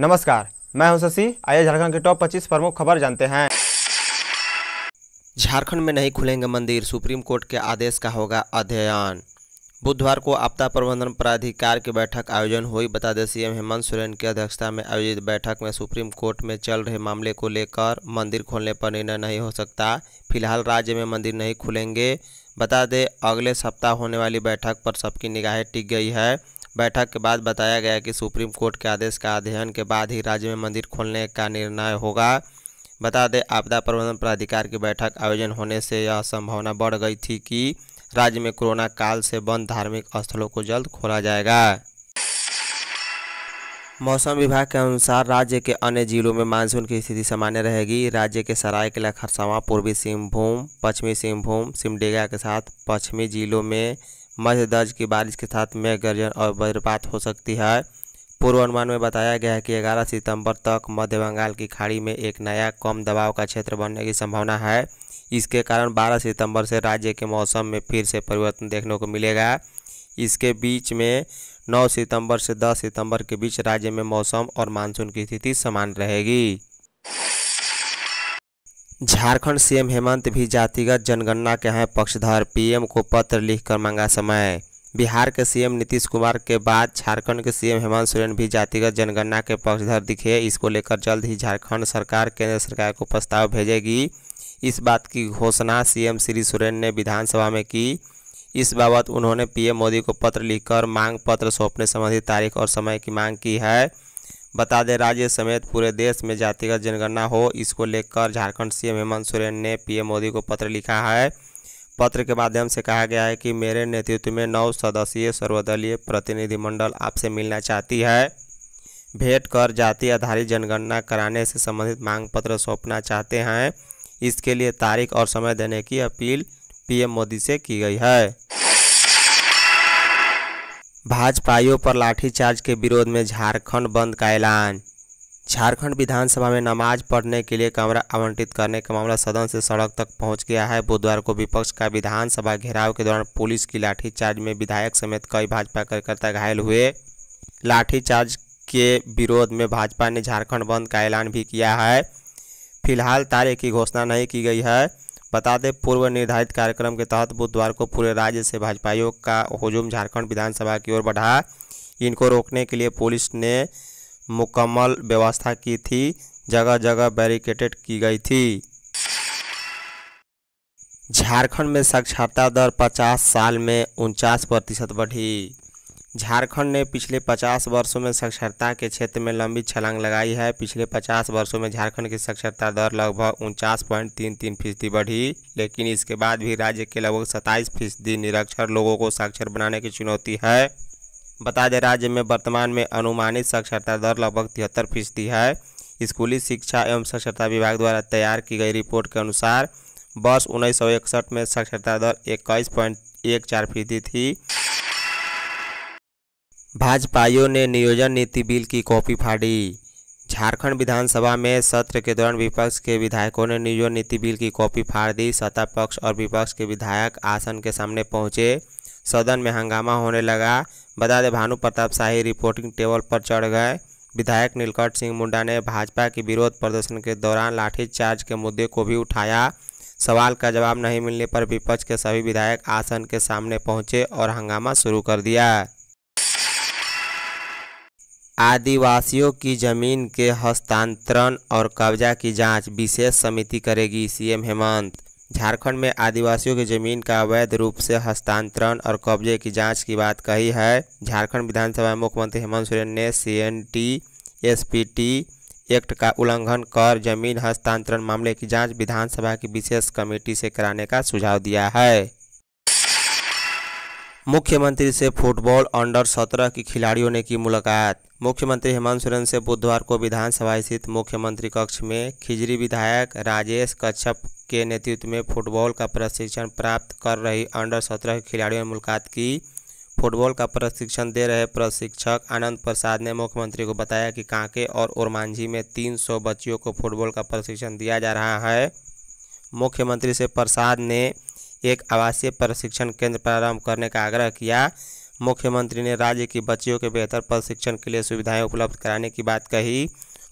नमस्कार मैं हूं शशि आइए झारखंड के टॉप 25 प्रमुख खबर जानते हैं झारखंड में नहीं खुलेंगे मंदिर सुप्रीम कोर्ट के आदेश का होगा अध्ययन बुधवार को आपदा प्रबंधन प्राधिकार की बैठक आयोजन हुई बता दें सीएम हेमंत सोरेन की अध्यक्षता में आयोजित बैठक में सुप्रीम कोर्ट में चल रहे मामले को लेकर मंदिर खोलने पर निर्णय नहीं हो सकता फिलहाल राज्य में मंदिर नहीं खुलेंगे बता दें अगले सप्ताह होने वाली बैठक पर सबकी निगाहें टिक गई है बैठक के बाद बताया गया कि सुप्रीम कोर्ट के आदेश का अध्ययन के बाद ही राज्य में मंदिर खोलने का निर्णय होगा बता दें आपदा प्रबंधन प्राधिकार की बैठक आयोजन होने से यह संभावना बढ़ गई थी कि राज्य में कोरोना काल से बंद धार्मिक स्थलों को जल्द खोला जाएगा मौसम विभाग के अनुसार राज्य के अन्य जिलों में मानसून की स्थिति सामान्य रहेगी राज्य के सरायकला खरसावां पूर्वी सिंहभूम पश्चिमी सिंहभूम सिमडेगा के साथ पश्चिमी जिलों में मध्य दर्ज की बारिश के साथ मेघ गर्जन और वज्रपात हो सकती है पूर्वानुमान में बताया गया है कि 11 सितंबर तक मध्य बंगाल की खाड़ी में एक नया कम दबाव का क्षेत्र बनने की संभावना है इसके कारण 12 सितंबर से राज्य के मौसम में फिर से परिवर्तन देखने को मिलेगा इसके बीच में 9 सितंबर से 10 सितंबर के बीच राज्य में मौसम और मानसून की स्थिति समान रहेगी झारखंड सीएम हेमंत भी जातिगत जनगणना के हैं पक्षधर पीएम को पत्र लिखकर मांगा समय बिहार के सीएम नीतीश कुमार के बाद झारखंड के सीएम हेमंत सोरेन भी जातिगत जनगणना के पक्षधर दिखे इसको लेकर जल्द ही झारखंड सरकार केंद्र सरकार को प्रस्ताव भेजेगी इस बात की घोषणा सीएम श्री सोरेन ने विधानसभा में की इस बाबत उन्होंने पीएम मोदी को पत्र लिखकर मांग पत्र सौंपने संबंधी तारीख और समय की मांग की है बता दें राज्य समेत पूरे देश में जातिगत जनगणना हो इसको लेकर झारखंड सीएम हेमंत सोरेन ने पीएम मोदी को पत्र लिखा है पत्र के माध्यम से कहा गया है कि मेरे नेतृत्व में नौ सदस्यीय सर्वदलीय प्रतिनिधिमंडल आपसे मिलना चाहती है भेंट कर जाति आधारित जनगणना कराने से संबंधित मांग पत्र सौंपना चाहते हैं इसके लिए तारीख और समय देने की अपील पीएम मोदी से की गई है भाजपाइयों पर लाठीचार्ज के विरोध में झारखंड बंद का ऐलान झारखंड विधानसभा में नमाज पढ़ने के लिए कमरा आवंटित करने का मामला सदन से सड़क तक पहुंच गया है बुधवार को विपक्ष का विधानसभा घेराव के दौरान पुलिस की लाठीचार्ज में विधायक समेत कई भाजपा कार्यकर्ता घायल हुए लाठीचार्ज के विरोध में भाजपा ने झारखंड बंद का ऐलान भी किया है फिलहाल तारीख की घोषणा नहीं की गई है बता दें पूर्व निर्धारित कार्यक्रम के तहत बुधवार को पूरे राज्य से भाजपा आयोग का हजूम झारखंड विधानसभा की ओर बढ़ा इनको रोकने के लिए पुलिस ने मुकम्मल व्यवस्था की थी जगह जगह बैरिकेटेड की गई थी झारखंड में साक्षरता दर 50 साल में उनचास प्रतिशत बढ़ी झारखंड ने पिछले 50 वर्षों में साक्षरता के क्षेत्र में लंबी छलांग लगाई है पिछले 50 वर्षों में झारखंड की साक्षरता दर लगभग उनचास पॉइंट तीन तीन फीसदी बढ़ी लेकिन इसके बाद भी राज्य के लगभग सत्ताईस फीसदी निरक्षर लोगों को साक्षर बनाने की चुनौती है बता दें राज्य में वर्तमान में अनुमानित साक्षरता दर लगभग तिहत्तर फीसदी है स्कूली शिक्षा एवं साक्षरता विभाग द्वारा तैयार की गई रिपोर्ट के अनुसार वर्ष उन्नीस में साक्षरता दर इक्कीस पॉइंट एक चार फीसदी थी भाजपाइयों ने नियोजन नीति बिल की कॉपी फाड़ी झारखंड विधानसभा में सत्र के दौरान विपक्ष के विधायकों ने नियोजन नीति बिल की कॉपी फाड़ दी सत्ता पक्ष और विपक्ष के विधायक आसन के सामने पहुंचे सदन में हंगामा होने लगा बता दें भानु प्रताप शाही रिपोर्टिंग टेबल पर चढ़ गए विधायक नीलकंठ सिंह मुंडा ने भाजपा के विरोध प्रदर्शन के दौरान लाठीचार्ज के मुद्दे को भी उठाया सवाल का जवाब नहीं मिलने पर विपक्ष के सभी विधायक आसन के सामने पहुंचे और हंगामा शुरू कर दिया आदिवासियों की जमीन के हस्तांतरण और कब्जा की जांच विशेष समिति करेगी सीएम हेमंत झारखंड में आदिवासियों की जमीन का अवैध रूप से हस्तांतरण और कब्जे की जांच की बात कही है झारखंड विधानसभा मुख्यमंत्री हेमंत सोरेन ने C N T S P T act का उल्लंघन कर जमीन हस्तांतरण मामले की जांच विधानसभा की विशेष कमेटी से कराने का सुझाव दिया है मुख्यमंत्री से फुटबॉल अंडर सत्रह के खिलाड़ियों ने की मुलाकात मुख्यमंत्री हेमंत सोरेन से बुधवार को विधानसभा स्थित मुख्यमंत्री कक्ष में खिजरी विधायक राजेश कच्छप के नेतृत्व में फुटबॉल का प्रशिक्षण प्राप्त कर रही अंडर सत्रह के खिलाड़ियों ने मुलाकात की फुटबॉल का प्रशिक्षण दे रहे प्रशिक्षक आनंद प्रसाद ने मुख्यमंत्री को बताया कि कांके और ओरमांझी में तीन बच्चियों को फुटबॉल का प्रशिक्षण दिया जा रहा है मुख्यमंत्री से प्रसाद ने एक आवासीय प्रशिक्षण केंद्र प्रारंभ करने का आग्रह किया मुख्यमंत्री ने राज्य की बच्चियों के बेहतर प्रशिक्षण के लिए सुविधाएं उपलब्ध कराने की बात कही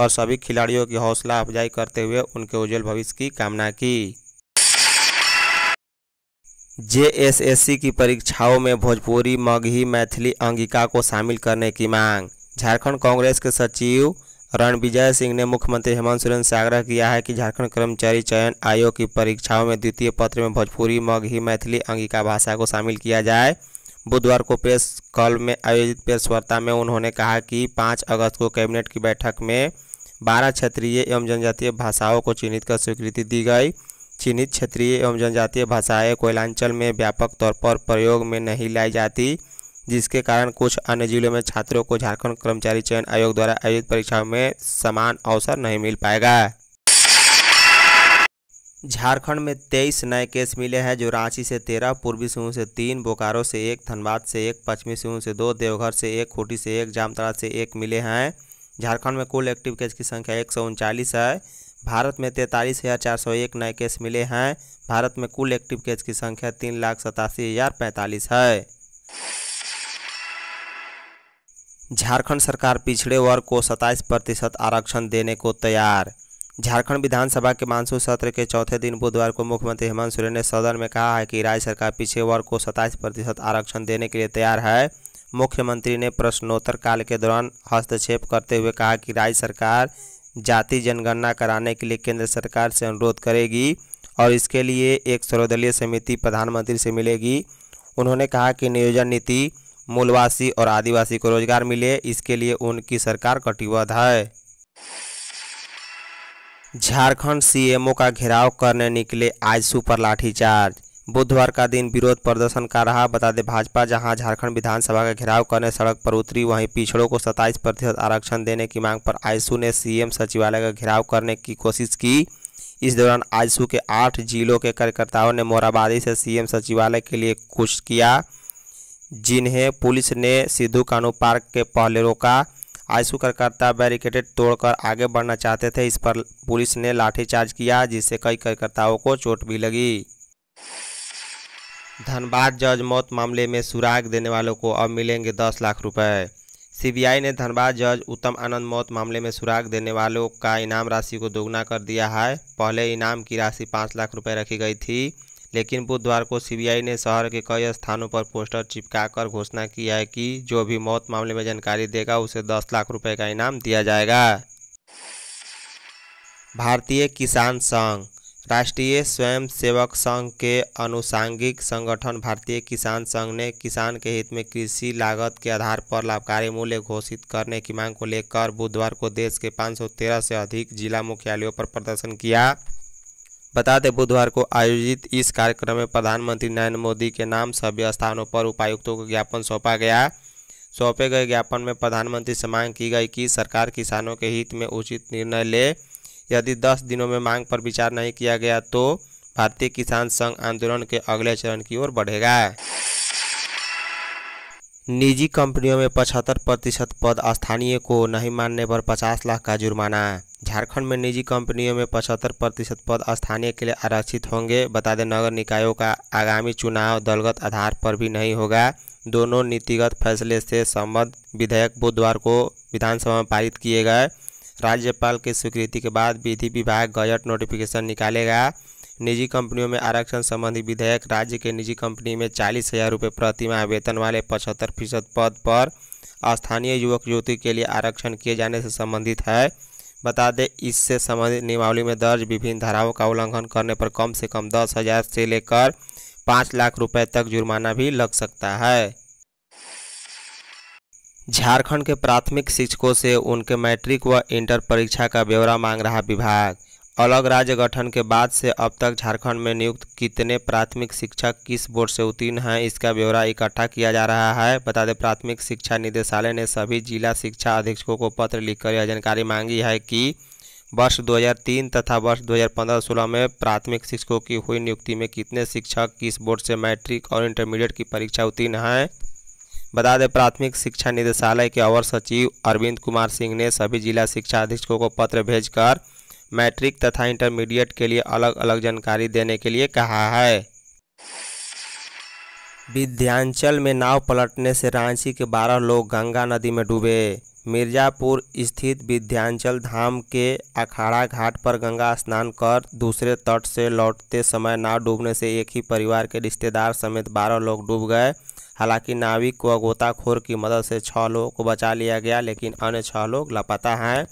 और सभी खिलाड़ियों की हौसला अफजाई करते हुए उनके उज्जवल भविष्य की कामना की जेएसएससी की परीक्षाओं में भोजपुरी मगही मैथिली अंगिका को शामिल करने की मांग झारखंड कांग्रेस के सचिव रण विजय सिंह ने मुख्यमंत्री हेमंत सोरेन से आग्रह किया है कि झारखंड कर्मचारी चयन आयोग की परीक्षाओं में द्वितीय पत्र में भोजपुरी मगही मैथिली अंगिका भाषा को शामिल किया जाए बुधवार को प्रेस कॉल में आयोजित प्रेस वार्ता में उन्होंने कहा कि पाँच अगस्त को कैबिनेट की बैठक में बारह क्षेत्रीय एवं जनजातीय भाषाओं को चिन्हित कर स्वीकृति दी गई चिन्हित क्षेत्रीय एवं जनजातीय भाषाएं कोयलांचल में व्यापक तौर पर प्रयोग में नहीं लाई जाती जिसके कारण कुछ अन्य जिलों में छात्रों को झारखंड कर्मचारी चयन आयोग द्वारा आयोजित परीक्षाओं में समान अवसर नहीं मिल पाएगा झारखंड में तेईस नए केस मिले हैं जो रांची से तेरह पूर्वी सिंह से तीन बोकारो से एक धनबाद से एक पश्चिमी सिंह से दो देवघर से एक खूटी से एक जामतरा से एक मिले हैं झारखंड में कुल एक्टिव केस की संख्या एक है भारत में तैंतालीस हज़ार चार सौ एक नए केस मिले हैं भारत में कुल एक्टिव केस की संख्या तीन लाख सतासी हज़ार पैंतालीस है झारखंड सरकार पिछड़े वर्ग को 27 प्रतिशत आरक्षण देने को तैयार झारखंड विधानसभा के मानसून सत्र के चौथे दिन बुधवार को मुख्यमंत्री हेमंत सोरेन ने सदन में कहा है कि राज्य सरकार पिछड़े वर्ग को 27 प्रतिशत आरक्षण देने के लिए तैयार है मुख्यमंत्री ने प्रश्नोत्तर काल के दौरान हस्तक्षेप करते हुए कहा कि राज्य सरकार जाति जनगणना कराने के लिए केंद्र सरकार से अनुरोध करेगी और इसके लिए एक सर्वदलीय समिति प्रधानमंत्री से मिलेगी उन्होंने कहा कि नियोजन नीति मूलवासी और आदिवासी को रोजगार मिले इसके लिए उनकी सरकार कटिबद्ध है झारखंड सीएमओ का घेराव करने निकले आज सुपर लाठीचार्ज बुधवार का दिन विरोध प्रदर्शन का रहा बता दें भाजपा जहां झारखंड विधानसभा का घेराव करने सड़क पर उतरी वहीं पिछड़ों को 27 प्रतिशत आरक्षण देने की मांग पर आयसू ने सीएम सचिवालय का घेराव करने की कोशिश की इस दौरान आयसू के आठ जिलों के कार्यकर्ताओं ने मोराबादी से सीएम सचिवालय के लिए कुछ किया जिन्हें पुलिस ने सिद्धू कानू पार्क के पहले रोका आईसू कार्यकर्ता बैरिकेडेड तोड़कर आगे बढ़ना चाहते थे इस पर पुलिस ने लाठीचार्ज किया जिससे कई कार्यकर्ताओं को चोट भी लगी धनबाद जज मौत मामले में सुराग देने वालों को अब मिलेंगे दस लाख रुपए सीबीआई ने धनबाद जज उत्तम आनंद मौत मामले में सुराग देने वालों का इनाम राशि को दोगुना कर दिया है पहले इनाम की राशि पाँच लाख रुपए रखी गई थी लेकिन बुधवार को सीबीआई ने शहर के कई स्थानों पर पोस्टर चिपकाकर घोषणा की है कि जो भी मौत मामले में जानकारी देगा उसे दस लाख रुपए का इनाम दिया जाएगा भारतीय किसान संघ राष्ट्रीय स्वयंसेवक संघ के अनुसांगिक संगठन भारतीय किसान संघ ने किसान के हित में कृषि लागत के आधार पर लाभकारी मूल्य घोषित करने की मांग को लेकर बुधवार को देश के 513 से अधिक जिला मुख्यालयों पर प्रदर्शन किया बता दें बुधवार को आयोजित इस कार्यक्रम में प्रधानमंत्री नरेंद्र मोदी के नाम सभी स्थानों पर उपायुक्तों को ज्ञापन सौंपा गया सौंपे गए ज्ञापन में प्रधानमंत्री से मांग की गई कि सरकार किसानों के हित में उचित निर्णय ले यदि 10 दिनों में मांग पर विचार नहीं किया गया तो भारतीय किसान संघ आंदोलन के अगले चरण की ओर बढ़ेगा निजी कंपनियों में पचहत्तर प्रतिशत पद स्थानीय को नहीं मानने पर पचास लाख का जुर्माना झारखंड में निजी कंपनियों में पचहत्तर प्रतिशत पद स्थानीय के लिए आरक्षित होंगे बता दें नगर निकायों का आगामी चुनाव दलगत आधार पर भी नहीं होगा दोनों नीतिगत फैसले से संबद्ध विधेयक बुधवार को विधानसभा में पारित किए गए राज्यपाल की स्वीकृति के बाद विधि विभाग गजट नोटिफिकेशन निकालेगा निजी कंपनियों में आरक्षण संबंधी विधेयक राज्य के निजी कंपनी में चालीस हज़ार रुपये प्रतिमाह वेतन वाले पचहत्तर फीसद पद पर स्थानीय युवक युवती के लिए आरक्षण किए जाने से संबंधित है बता दें इससे संबंधित नियमावली में दर्ज विभिन्न धाराओं का उल्लंघन करने पर कम से कम दस हज़ार से लेकर पाँच लाख रुपये तक जुर्माना भी लग सकता है झारखंड के प्राथमिक शिक्षकों से उनके मैट्रिक व इंटर परीक्षा का ब्यौरा मांग रहा विभाग अलग राज्य गठन के बाद से अब तक झारखंड में नियुक्त कितने प्राथमिक शिक्षक किस बोर्ड से उत्तीर्ण हैं इसका ब्यौरा इकट्ठा किया जा रहा है बता दें प्राथमिक शिक्षा निदेशालय ने सभी जिला शिक्षा अधीक्षकों को पत्र लिखकर यह जानकारी मांगी है कि वर्ष 2003 तथा वर्ष 2015-16 में प्राथमिक शिक्षकों की हुई नियुक्ति में कितने शिक्षक किस बोर्ड से मैट्रिक और इंटरमीडिएट की परीक्षा उत्तीर्ण हैं बता दें प्राथमिक शिक्षा निदेशालय के अवर सचिव अरविंद कुमार सिंह ने सभी जिला शिक्षा अधीक्षकों को पत्र भेजकर मैट्रिक तथा इंटरमीडिएट के लिए अलग अलग जानकारी देने के लिए कहा है विध्यांचल में नाव पलटने से रांची के बारह लोग गंगा नदी में डूबे मिर्जापुर स्थित विध्यांचल धाम के अखाड़ा घाट पर गंगा स्नान कर दूसरे तट से लौटते समय नाव डूबने से एक ही परिवार के रिश्तेदार समेत बारह लोग डूब गए हालांकि नाविक व गोताखोर की मदद से छः लोगों को बचा लिया गया लेकिन अन्य छः लोग लापता हैं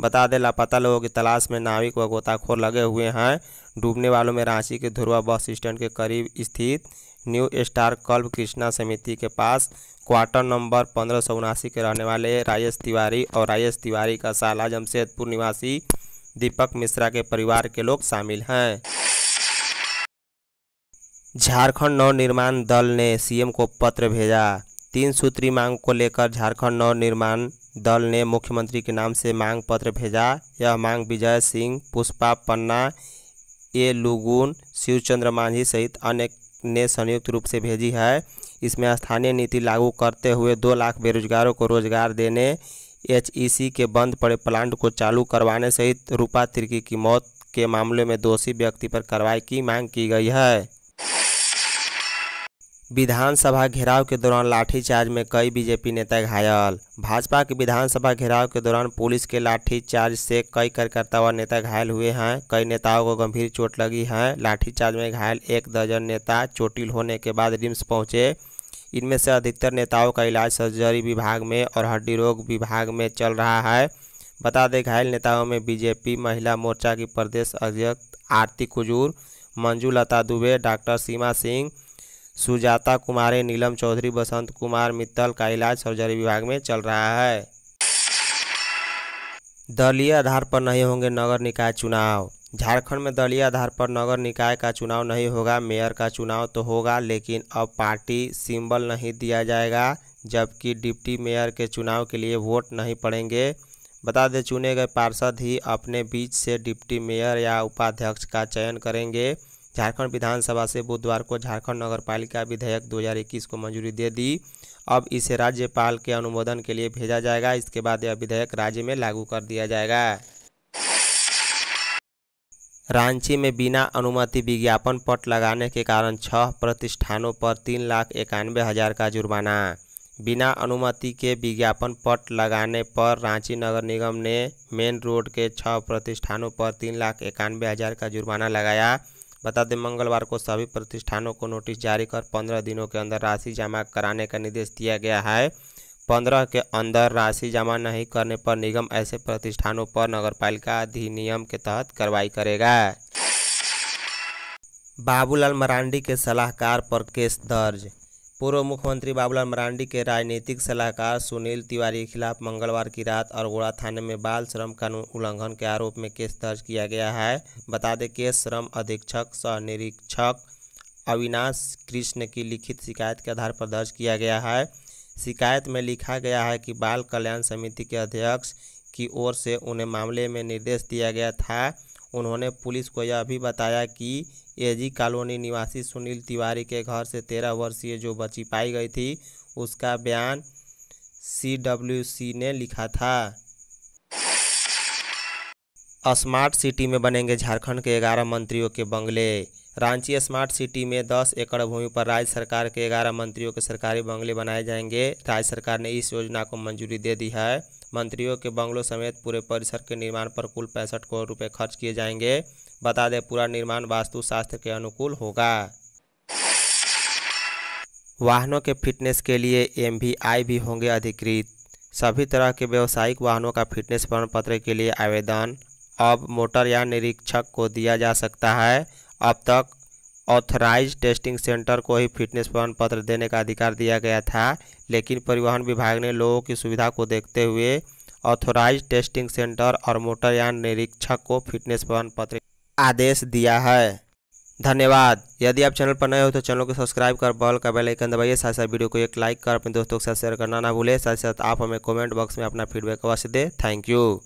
बता दें लापता लोगों की तलाश में नाविक व गोताखोर लगे हुए हैं डूबने वालों में रांची के धुरवा बस स्टैंड के करीब स्थित न्यू स्टार कल्ब कृष्णा समिति के पास क्वार्टर नंबर पंद्रह सौ उनासी के रहने वाले राजेश तिवारी और राजेश तिवारी का साला जमशेदपुर निवासी दीपक मिश्रा के परिवार के लोग शामिल हैं झारखंड नवनिर्माण दल ने सीएम को पत्र भेजा तीन सूत्री मांग को लेकर झारखंड नवनिर्माण दल ने मुख्यमंत्री के नाम से मांग पत्र भेजा यह मांग विजय सिंह पुष्पा पन्ना ए लुगुन शिवचंद्र मांझी सहित अन्य ने संयुक्त रूप से भेजी है इसमें स्थानीय नीति लागू करते हुए दो लाख बेरोजगारों को रोजगार देने एचईसी के बंद पड़े प्लांट को चालू करवाने सहित रूपा तिर्की की मौत के मामले में दोषी व्यक्ति पर कार्रवाई की मांग की गई है विधानसभा घेराव के दौरान लाठीचार्ज में कई बीजेपी नेता घायल भाजपा के विधानसभा घेराव के दौरान पुलिस के लाठीचार्ज से कई कार्यकर्ता व नेता घायल हुए हैं कई नेताओं को गंभीर चोट लगी है लाठीचार्ज में घायल एक दर्जन नेता चोटिल होने के बाद रिम्स पहुंचे इनमें से अधिकतर नेताओं का इलाज सर्जरी विभाग में और हड्डी रोग विभाग में चल रहा है बता दें घायल नेताओं में बीजेपी महिला मोर्चा की प्रदेश अध्यक्ष आरती कुजूर मंजू लता दुबे डॉक्टर सीमा सिंह सुजाता कुमारी नीलम चौधरी बसंत कुमार मित्तल का इलाज सर्जरी विभाग में चल रहा है दलीय आधार पर नहीं होंगे नगर निकाय चुनाव झारखंड में दलीय आधार पर नगर निकाय का चुनाव नहीं होगा मेयर का चुनाव तो होगा लेकिन अब पार्टी सिंबल नहीं दिया जाएगा जबकि डिप्टी मेयर के चुनाव के लिए वोट नहीं पड़ेंगे बता दें चुने गए पार्षद ही अपने बीच से डिप्टी मेयर या उपाध्यक्ष का चयन करेंगे झारखंड विधानसभा से बुधवार को झारखंड नगर पालिका विधेयक 2021 को मंजूरी दे दी अब इसे राज्यपाल के अनुमोदन के लिए भेजा जाएगा इसके बाद यह विधेयक राज्य में लागू कर दिया जाएगा रांची में बिना अनुमति विज्ञापन पट लगाने के कारण छह प्रतिष्ठानों पर तीन लाख इक्यानवे हज़ार का जुर्माना बिना अनुमति के विज्ञापन पट लगाने पर रांची नगर निगम ने मेन रोड के छह प्रतिष्ठानों पर तीन लाख इक्यानवे हज़ार का जुर्माना लगाया बता दें मंगलवार को सभी प्रतिष्ठानों को नोटिस जारी कर पंद्रह दिनों के अंदर राशि जमा कराने का निर्देश दिया गया है पंद्रह के अंदर राशि जमा नहीं करने पर निगम ऐसे प्रतिष्ठानों पर नगरपालिका अधिनियम के तहत कार्रवाई करेगा बाबूलाल मरांडी के सलाहकार पर केस दर्ज पूर्व मुख्यमंत्री बाबूलाल मरांडी के राजनीतिक सलाहकार सुनील तिवारी के खिलाफ मंगलवार की रात अरगोड़ा थाने में बाल श्रम कानून उल्लंघन के आरोप में केस दर्ज किया गया है बता दें केस श्रम अधीक्षक सह निरीक्षक अविनाश कृष्ण की लिखित शिकायत के आधार पर दर्ज किया गया है शिकायत में लिखा गया है कि बाल कल्याण समिति के अध्यक्ष की ओर से उन्हें मामले में निर्देश दिया गया था उन्होंने पुलिस को यह भी बताया कि एजी कॉलोनी निवासी सुनील तिवारी के घर से तेरह वर्षीय जो बची पाई गई थी उसका बयान सी ने लिखा था स्मार्ट सिटी में बनेंगे झारखंड के ग्यारह मंत्रियों के बंगले रांची स्मार्ट सिटी में 10 एकड़ भूमि पर राज्य सरकार के ग्यारह मंत्रियों के सरकारी बंगले बनाए जाएंगे राज्य सरकार ने इस योजना को मंजूरी दे दी है मंत्रियों के बंगलों समेत पूरे परिसर के निर्माण पर कुल पैंसठ करोड़ रुपये खर्च किए जाएंगे बता दें पूरा निर्माण वास्तुशास्त्र के अनुकूल होगा वाहनों के फिटनेस के लिए एम भी होंगे अधिकृत सभी तरह के व्यावसायिक वाहनों का फिटनेस प्रमाण पत्र के लिए आवेदन अब मोटरयान निरीक्षक को दिया जा सकता है अब तक ऑथराइज टेस्टिंग सेंटर को ही फिटनेस प्रमाण पत्र देने का अधिकार दिया गया था लेकिन परिवहन विभाग ने लोगों की सुविधा को देखते हुए ऑथोराइज टेस्टिंग सेंटर और मोटरयान निरीक्षक को फिटनेस प्रमाण पत्र आदेश दिया है धन्यवाद यदि आप चैनल पर नए हो तो चैनल को सब्सक्राइब कर बॉल का बेल आइकन दबाइए साथ साथ वीडियो को एक लाइक कर अपने दोस्तों के साथ शेयर करना ना भूलें साथ साथ आप हमें कमेंट बॉक्स में अपना फीडबैक अवश्य दें थैंक यू